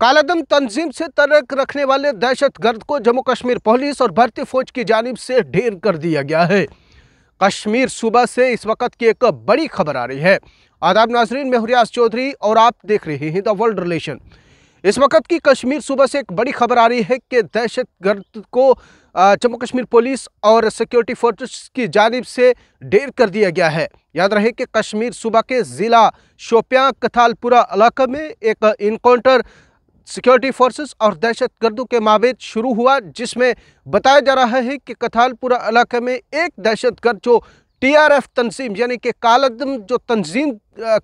कालादम तंजीम से तर्क रखने वाले दहशत गर्द को जम्मू कश्मीर पुलिस और भारतीय फौज की जानब से ढेर कर दिया गया है कश्मीर सुबह से इस वक्त की एक बड़ी खबर आ रही है आदाब नाजरीन में हुरियाज चौधरी और आप देख रहे हैं द वर्ल्ड रिलेशन इस वक्त की कश्मीर सुबह से एक बड़ी खबर आ रही है कि दहशत गर्द को जम्मू कश्मीर पुलिस और सिक्योरिटी फोर्स की जानब से ढेर कर दिया गया है याद रहे कि कश्मीर सुबह के ज़िला शोपियाँ कथालपुरा इलाके में एक इनकाउंटर सिक्योरिटी फोर्सेस और दहशत गर्दों के माबेद शुरू हुआ जिसमें बताया जा रहा है कि कथालपुरा इलाके में एक दहशत गर्द जो टीआरएफ तंजीम यानी कि कालदम जो तंजीम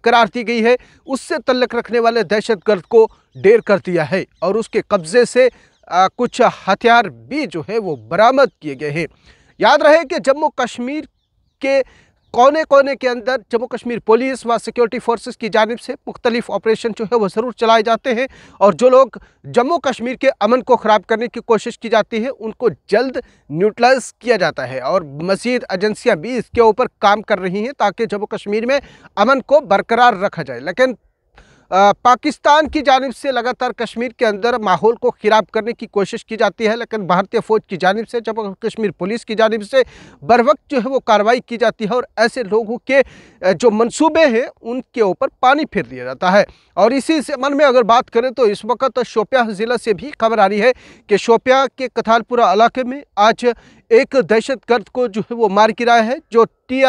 करार दी गई है उससे तल्लक रखने वाले दहशत गर्द को ढेर कर दिया है और उसके कब्ज़े से आ, कुछ हथियार भी जो है वो बरामद किए गए हैं याद रहे कि जम्मू कश्मीर के कोने कोने के अंदर जम्मू कश्मीर पुलिस व सिक्योरिटी फोर्सेस की जानब से मुख्तलिफ ऑपरेशन जो है वो ज़रूर चलाए जाते हैं और जो लोग जम्मू कश्मीर के अमन को ख़राब करने की कोशिश की जाती है उनको जल्द न्यूट्रलाइज किया जाता है और मज़ीद एजेंसियाँ भी इसके ऊपर काम कर रही हैं ताकि जम्मू कश्मीर में अमन को बरकरार रखा जाए लेकिन पाकिस्तान की जानब से लगातार कश्मीर के अंदर माहौल को ख़राब करने की कोशिश की जाती है लेकिन भारतीय फ़ौज की जानब से जब कश्मीर पुलिस की जानब से बर वक्त जो है वो कार्रवाई की जाती है और ऐसे लोगों के जो मंसूबे हैं उनके ऊपर पानी फेर दिया जाता है और इसी से मन में अगर बात करें तो इस वक्त शोपिया ज़िला से भी खबर आ रही है कि शोपिया के कथालपुरा इलाके में आज एक दहशत गर्द को जो है वो मार गिराया है जो टी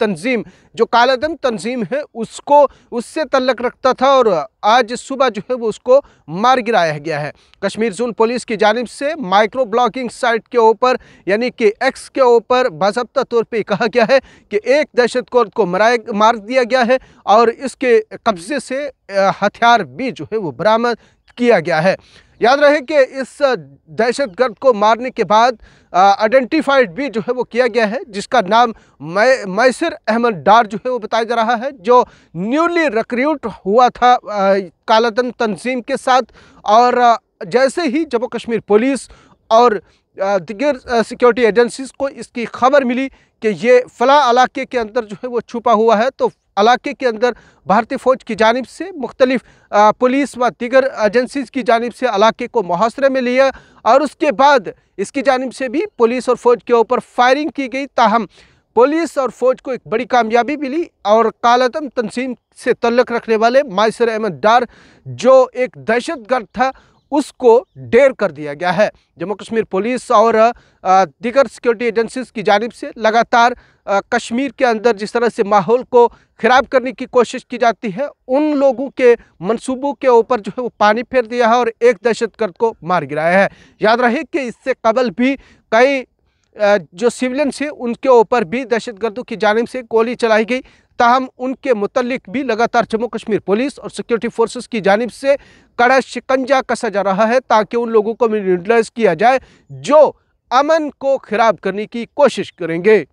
तंजीम जो कालादम तंजीम है उसको उससे तल्लक रखता था और आज सुबह जो है वो उसको मार गिराया गया है कश्मीर जोन पुलिस की जानब से माइक्रो ब्लॉगिंग साइट के ऊपर यानी कि एक्स के ऊपर बाबा तौर पे कहा गया है कि एक दहशत गर्द को मराया मार दिया गया है और इसके कब्ज़े से हथियार भी जो है वो बरामद किया गया है याद रहे कि इस दहशतगर्द को मारने के बाद आइडेंटिफाइड भी जो है वो किया गया है जिसका नाम मैसर अहमद डार जो है वो बताया जा रहा है जो न्यूली रिक्रूट हुआ था कालातन तंजीम के साथ और जैसे ही जम्मू कश्मीर पुलिस और दिगर सिक्योरिटी एजेंसीज़ को इसकी खबर मिली कि ये फ़ला इलाके के अंदर जो है वो छुपा हुआ है तो इलाके के अंदर भारतीय फ़ौज की जानब से मुख्तलिफ पुलिस व दीगर एजेंसीज की जानब से इलाके को मुहासरे में लिया और उसके बाद इसकी जानब से भी पुलिस और फ़ौज के ऊपर फायरिंग की गई ताहम पुलिस और फ़ौज को एक बड़ी कामयाबी मिली और कालादम तनसीम से तल्लक रखने वाले मायसर अहमद डार जो एक दहशत गर्द था उसको डेर कर दिया गया है जम्मू कश्मीर पुलिस और दीगर सिक्योरिटी एजेंसीज की जानब से लगातार कश्मीर के अंदर जिस तरह से माहौल को खराब करने की कोशिश की जाती है उन लोगों के मंसूबों के ऊपर जो है वो पानी फेर दिया है और एक दहशतगर्द को मार गिराया है याद रहे कि इससे कबल भी कई जो सिविलियंस हैं उनके ऊपर भी दहशतगर्दों की जानब से गोली चलाई गई ताहम उनके मतलब भी लगातार जम्मू कश्मीर पुलिस और सिक्योरिटी फोर्सेस की जानब से कड़ा शिकंजा कसा जा रहा है ताकि उन लोगों को न्यूट्रलाइज किया जाए जो अमन को ख़राब करने की कोशिश करेंगे